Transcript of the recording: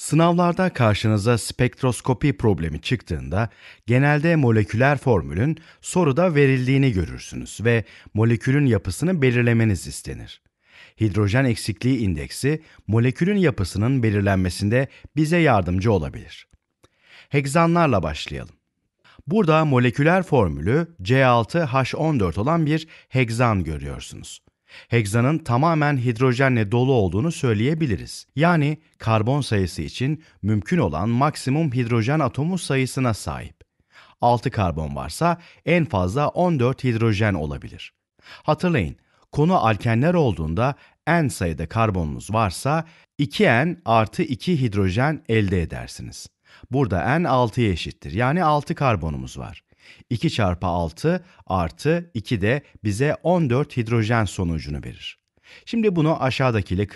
Sınavlarda karşınıza spektroskopi problemi çıktığında genelde moleküler formülün soruda verildiğini görürsünüz ve molekülün yapısını belirlemeniz istenir. Hidrojen eksikliği indeksi molekülün yapısının belirlenmesinde bize yardımcı olabilir. Hegzanlarla başlayalım. Burada moleküler formülü C6H14 olan bir hegzan görüyorsunuz. Hegzanın tamamen hidrojenle dolu olduğunu söyleyebiliriz. Yani karbon sayısı için mümkün olan maksimum hidrojen atomu sayısına sahip. 6 karbon varsa en fazla 14 hidrojen olabilir. Hatırlayın, konu alkenler olduğunda n sayıda karbonunuz varsa 2n artı 2 hidrojen elde edersiniz. Burada n 6'ya eşittir yani 6 karbonumuz var. 2 çarpı 6 artı 2 de bize 14 hidrojen sonucunu verir. Şimdi bunu aşağıdakiyle